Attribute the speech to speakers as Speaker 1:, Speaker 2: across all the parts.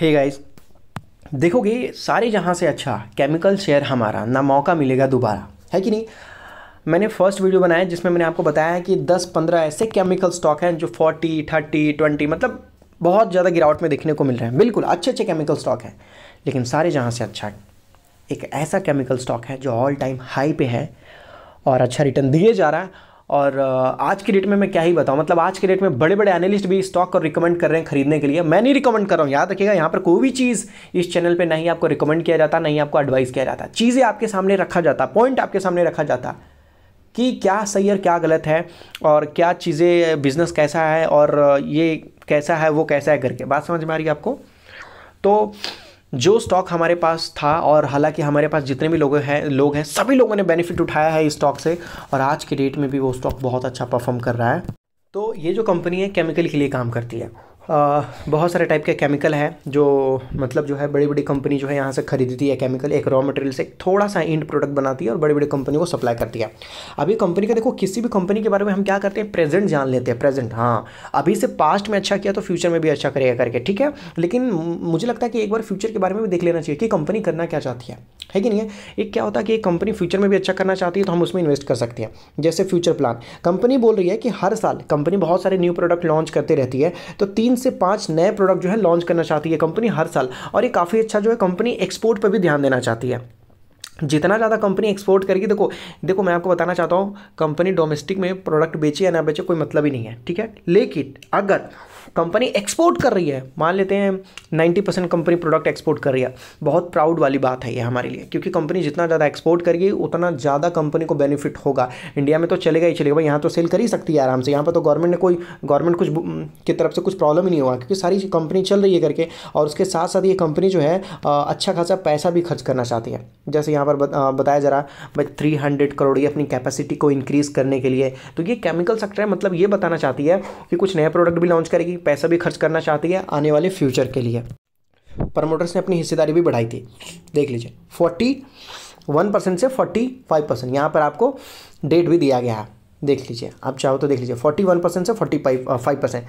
Speaker 1: hey guys देखोगे सारे जहाँ से अच्छा केमिकल शेयर हमारा ना मौका मिलेगा दोबारा है कि नहीं मैंने फर्स्ट वीडियो बनाया जिसमें मैंने आपको बताया है कि 10-15 ऐसे केमिकल स्टॉक हैं जो 40, 30, 20 मतलब बहुत ज़्यादा गिरावट में देखने को मिल रहे हैं बिल्कुल अच्छे अच्छे केमिकल स्टॉक हैं लेकिन सारे जहाँ से अच्छा एक ऐसा केमिकल स्टॉक है जो ऑल टाइम हाई पे है और अच्छा रिटर्न दिए जा रहा है और आज की डेट में मैं क्या ही बताऊँ मतलब आज के डेट में बड़े बड़े एनालिस्ट भी स्टॉक को रिकमेंड कर रहे हैं खरीदने के लिए मैं नहीं रिकमेंड कर रहा हूँ याद रखिएगा यहाँ पर कोई भी चीज़ इस चैनल पर नहीं आपको रिकमेंड किया जाता नहीं आपको एडवाइस किया जाता चीज़ें आपके सामने रखा जाता पॉइंट आपके सामने रखा जाता कि क्या सही और क्या गलत है और क्या चीज़ें बिज़नेस कैसा है और ये कैसा है वो कैसा है करके बात समझ में आ रही है आपको तो जो स्टॉक हमारे पास था और हालांकि हमारे पास जितने भी लोग हैं लोग हैं सभी लोगों ने बेनिफिट उठाया है इस स्टॉक से और आज के डेट में भी वो स्टॉक बहुत अच्छा परफॉर्म कर रहा है तो ये जो कंपनी है केमिकल के लिए काम करती है बहुत सारे टाइप के केमिकल हैं जो मतलब जो है बड़ी बड़ी कंपनी जो है यहाँ से खरीदती है केमिकल एक रॉ मटेरियल से थोड़ा सा इंड प्रोडक्ट बनाती है और बड़ी बड़ी कंपनी को सप्लाई करती है अभी कंपनी का देखो किसी भी कंपनी के बारे में हम क्या करते हैं प्रेजेंट जान लेते हैं प्रेजेंट हाँ अभी से पास्ट में अच्छा किया तो फ्यूचर में भी अच्छा करेगा करके ठीक है लेकिन मुझे लगता है कि एक बार फ्यूचर के बारे में भी देख लेना चाहिए कि कंपनी करना क्या चाहती है है कि नहीं है एक क्या होता है कि एक कंपनी फ्यूचर में भी अच्छा करना चाहती है तो हम उसमें इन्वेस्ट कर सकते हैं जैसे फ्यूचर प्लान कंपनी बोल रही है कि हर साल कंपनी बहुत सारे न्यू प्रोडक्ट लॉन्च करते रहती है तो तीन तीन से पाँच नए प्रोडक्ट जो है लॉन्च करना चाहती है कंपनी हर साल और ये काफ़ी अच्छा जो है कंपनी एक्सपोर्ट पर भी ध्यान देना चाहती है जितना ज़्यादा कंपनी एक्सपोर्ट करेगी देखो देखो मैं आपको बताना चाहता हूँ कंपनी डोमेस्टिक में प्रोडक्ट बेचे या ना बेचे कोई मतलब ही नहीं है ठीक है लेकिन अगर कंपनी एक्सपोर्ट कर रही है मान लेते हैं ninety percent company product export कर रही है बहुत प्राउड वाली बात है ये हमारे लिए क्योंकि कंपनी जितना ज़्यादा एक्सपोर्ट करेगी उतना ज़्यादा कंपनी को बेनिफिट होगा इंडिया में तो चलेगा ही चलेगा भाई यहाँ तो सेल कर ही सकती है आराम से यहाँ पर तो गवर्नमेंट ने कोई गवर्नमेंट कुछ की तरफ से कुछ प्रॉब्लम ही नहीं हुआ क्योंकि सारी कंपनी चल रही है करके और उसके साथ साथ ये कंपनी जो है अच्छा खासा पैसा भी खर्च करना चाहती है जैसे यहाँ पर बताया जा रहा भाई थ्री हंड्रेड करोड़ ये अपनी कैपेसिटी को इंक्रीज़ करने के लिए तो ये केमिकल सेक्टर है मतलब ये बताना चाहती है कि कुछ नया प्रोडक्ट भी लॉन्च करेगी पैसा भी खर्च करना चाहती है आने वाले फ्यूचर के लिए प्रमोटर्स ने अपनी हिस्सेदारी भी बढ़ाई थी देख लीजिए फोर्टी वन परसेंट से फोर्टी फाइव परसेंट यहाँ पर आपको डेट भी दिया गया है देख लीजिए आप चाहो तो देख लीजिए फोर्टी वन परसेंट से फोर्टी फाइव फाइव परसेंट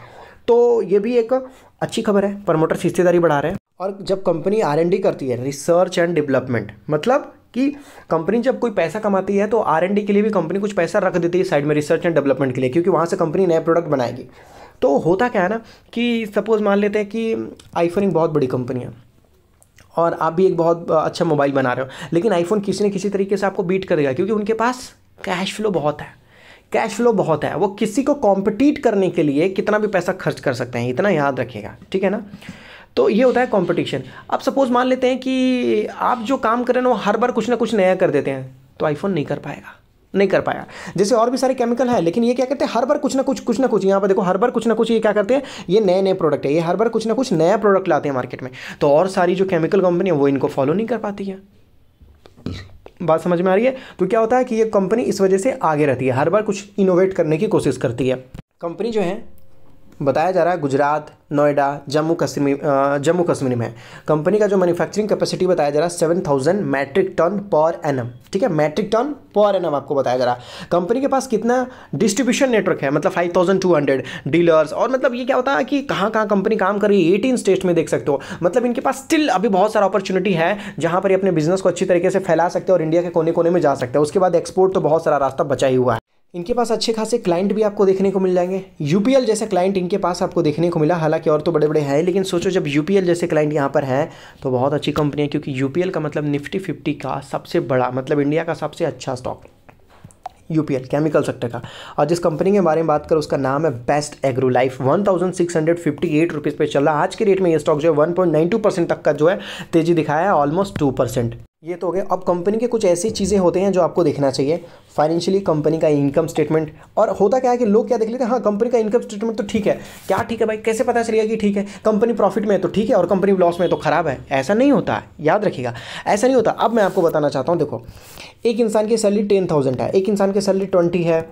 Speaker 1: तो ये भी एक अच्छी खबर है प्रमोटर्स हिस्सेदारी बढ़ा रहे हैं और जब कंपनी आर करती है रिसर्च एंड डेवलपमेंट मतलब कि कंपनी जब कोई पैसा कमाती है तो आर के लिए भी कंपनी कुछ पैसा रख देती है साइड में रिसर्च एंड डेवलपमेंट के लिए क्योंकि वहाँ से कंपनी नए प्रोडक्ट बनाएगी तो होता क्या है ना कि सपोज़ मान लेते हैं कि आईफोन एक बहुत बड़ी कंपनी है और आप भी एक बहुत अच्छा मोबाइल बना रहे हो लेकिन आईफोन किसी न किसी तरीके से आपको बीट करेगा क्योंकि उनके पास कैश फ्लो बहुत है कैश फ्लो बहुत है वो किसी को कॉम्पिटिट करने के लिए कितना भी पैसा खर्च कर सकते हैं इतना याद रखिएगा ठीक है ना तो ये होता है कॉम्पिटिशन अब सपोज़ मान लेते हैं कि आप जो काम कर रहे वो हर बार कुछ ना कुछ नया कर देते हैं तो आईफोन नहीं कर पाएगा नहीं कर पाया जैसे और भी सारे केमिकल हैं लेकिन ये क्या करते हैं हर बार कुछ ना कुछ कुछ ना कुछ यहाँ पर देखो हर बार कुछ ना कुछ ये क्या करते हैं ये नए नए प्रोडक्ट है ये हर बार कुछ ना कुछ नया प्रोडक्ट लाते हैं मार्केट में तो और सारी जो केमिकल कंपनी है वो इनको फॉलो नहीं कर पाती है बात समझ में आ रही है तो क्या होता है कि ये कंपनी इस वजह से आगे रहती है हर बार कुछ इनोवेट करने की कोशिश करती है कंपनी जो है बताया जा रहा है गुजरात नोएडा जम्मू कश्मीर जम्मू कश्मीर में कंपनी का जो मैन्युफैक्चरिंग कैपेसिटी बताया जा रहा है seven thousand metric ton per annum ठीक है मैट्रिक टन पर एन आपको बताया जा रहा है कंपनी के पास कितना डिस्ट्रीब्यूशन नेटवर्क है मतलब five thousand two hundred dealers और मतलब ये क्या होता है कि कहाँ कहाँ कंपनी काम कर रही है एटीन स्टेट्स में देख सकते हो मतलब इनके पास स्टिल अभी बहुत सारा अपॉर्चुनिटी है जहाँ पर ये अपने बिजनेस को अच्छी तरीके से फैला सकते हैं और इंडिया के कोने कोने में जा सकते हैं उसके बाद एक्सपोर्ट तो बहुत सारा रास्ता बचा ही हुआ है इनके पास अच्छे खासे क्लाइंट भी आपको देखने को मिल जाएंगे यूपीएल जैसे क्लाइंट इनके पास आपको देखने को मिला हालांकि और तो बड़े बड़े हैं लेकिन सोचो जब यूपीएल जैसे क्लाइंट यहाँ पर हैं तो बहुत अच्छी कंपनी है क्योंकि यूपीएल का मतलब निफ्टी फिफ्टी का सबसे बड़ा मतलब इंडिया का सबसे अच्छा स्टॉक यूपीएल केमिकल सेक्टर का और जिस कंपनी के बारे में बात करें उसका नाम है Best Agro Life one thousand six hundred fifty eight rupees पर चल रहा है आज के रेट में ये स्टॉक जो है one point nine two percent तक का जो है तेजी दिखाया है ऑलमोस्ट टू परसेंट ये तो हो गया अब कंपनी के कुछ ऐसी चीज़ें होते हैं जो आपको देखना चाहिए फाइनेंशियली कंपनी का इनकम स्टेटमेंट और होता क्या है कि लोग क्या देख लेते हैं हाँ कंपनी का इनकम स्टेटमेंट तो ठीक है क्या ठीक है भाई कैसे पता चलेगा कि ठीक है कंपनी प्रॉफिट में है तो ठीक है और कंपनी लॉस में तो खराब है ऐसा नहीं होता है याद रखिएगा ऐसा नहीं होता अब मैं आपको बताना चाहता हूँ देखो एक इंसान की सैलरी टेन थाउजेंड है एक इंसान की सैलरी ट्वेंटी है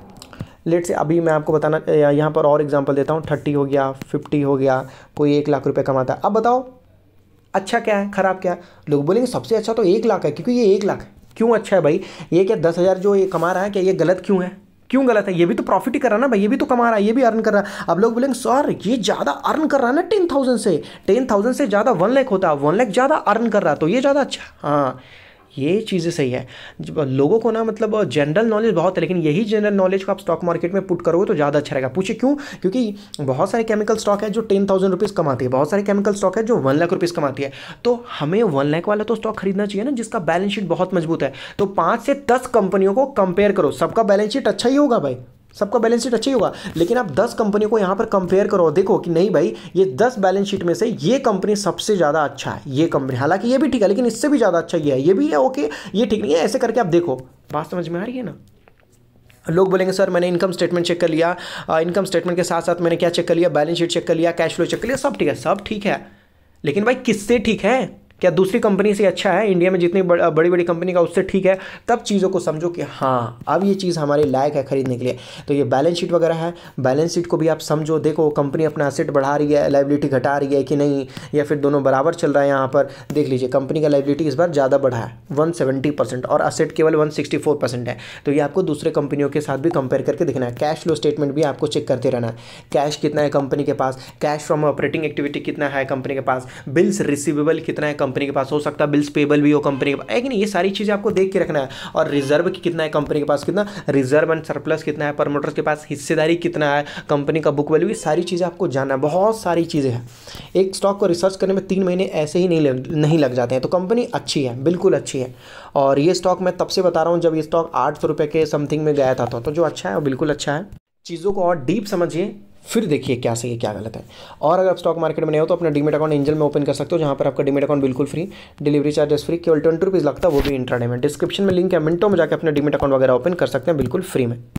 Speaker 1: लेट से अभी मैं आपको बताना यहाँ पर और एग्जाम्पल देता हूँ थर्टी हो गया फिफ्टी हो गया कोई एक लाख रुपये कमाता है अब बताओ अच्छा क्या है खराब क्या है लोग बोलेंगे सबसे अच्छा तो एक लाख है क्योंकि ये एक लाख है क्यों अच्छा है भाई ये क्या दस हज़ार जो ये कमा रहा है क्या ये गलत क्यों है क्यों गलत है ये भी तो प्रॉफिट ही कर रहा है ना भाई ये भी तो कमा रहा है ये भी अर्न कर रहा है अब लोग बोलेंगे सर ये ज़्यादा अर्न कर रहा है ना टेन थाउजेंड से टेन थाउजेंड से ज़्यादा वन लैख होता है वन लैख ज़्यादा अर्न कर रहा है तो ये ज़्यादा अच्छा हाँ ये चीज़ें सही है लोगों को ना मतलब जनरल नॉलेज बहुत है लेकिन यही जनरल नॉलेज को आप स्टॉक मार्केट में पुट करोगे तो ज़्यादा अच्छा रहेगा पूछे क्यों क्योंकि बहुत सारे केमिकल स्टॉक है जो टेन थाउजेंड रुपीज़ कमाती है बहुत सारे केमिकल स्टॉक है जो वन लाख रुपीज़ कमाती है तो हमें वन लाख वाला तो स्टॉक खरीदना चाहिए ना जिसका बैलेंस शीट बहुत मजबूत है तो पाँच से दस कंपनियों को कंपेयर करो सबका बैलेंस शीट अच्छा ही होगा भाई सबका बैलेंस शीट अच्छा ही होगा लेकिन आप 10 कंपनियों को यहाँ पर कंपेयर करो देखो कि नहीं भाई ये 10 बैलेंस शीट में से ये कंपनी सबसे ज़्यादा अच्छा है ये कंपनी हालांकि ये भी ठीक है लेकिन इससे भी ज़्यादा अच्छा ये है ये भी है ओके ये ठीक नहीं है ऐसे करके आप देखो बात समझ में आ रही है ना लोग बोलेंगे सर मैंने इनकम स्टेटमेंट चेक कर लिया इनकम स्टेटमेंट के साथ साथ मैंने क्या चेक कर लिया बैलेंस शीट चेक कर लिया कैश फ्लो चेक कर लिया सब ठीक है सब ठीक है लेकिन भाई किससे ठीक है क्या दूसरी कंपनी से अच्छा है इंडिया में जितनी बड़, बड़ी बड़ी कंपनी का उससे ठीक है तब चीज़ों को समझो कि हाँ अब ये चीज़ हमारे लायक है खरीदने के लिए तो ये बैलेंस शीट वगैरह है बैलेंस शीट को भी आप समझो देखो कंपनी अपना असेट बढ़ा रही है लाइबिलिटी घटा रही है कि नहीं या फिर दोनों बराबर चल रहा है यहाँ पर देख लीजिए कंपनी का लाइबिलिटी इस बार ज़्यादा बढ़ा है वन और असेट केवल वन है तो ये आपको दूसरे कंपनियों के साथ भी कंपेयर करके देखना है कैश फ्लो स्टेटमेंट भी आपको चेक करते रहना है कैश कितना है कंपनी के पास कैश फ्रॉम ऑपरेटिंग एक्टिविटी कितना है कंपनी के पास बिल्स रिसीवेबल कितना है कंपनी के पास हो सकता है बिल्स पेबल भी हो कंपनी के पास है नहीं ये सारी चीज़ें आपको देख के रखना है और रिजर्व कितना है कंपनी के पास कितना रिजर्व एंड सरप्लस कितना है प्रमोटर्स के पास हिस्सेदारी कितना है कंपनी का बुक वैल्यू ये सारी चीज़ें आपको जानना है बहुत सारी चीज़ें हैं एक स्टॉक को रिसर्च करने में तीन महीने ऐसे ही नहीं लग, नहीं लग जाते हैं तो कंपनी अच्छी है बिल्कुल अच्छी है और ये स्टॉक मैं तब से बता रहा हूँ जब ये स्टॉक आठ सौ के समथिंग में गया था तो, तो जो अच्छा है वो बिल्कुल अच्छा है चीज़ों को और डीप समझिए फिर देखिए क्या सही है क्या गलत है और अगर आप स्टॉक मार्केट में नहीं हो तो अपना डीमेट अकाउंट एंजल में ओपन कर सकते हो जहाँ पर आपका डीमेट अकाउंट बिल्कुल फ्री डिलीवरी चार्जेस फ्री केवल ट्वेंटी रुपीज़ लगता है वो भी इंटरडे में डिस्क्रिप्शन में लिंक है मिनटों में जाकर अपना डीमेट अकाउंट वगैरह ओपन कर सकते हैं बिल्कुल फ्री में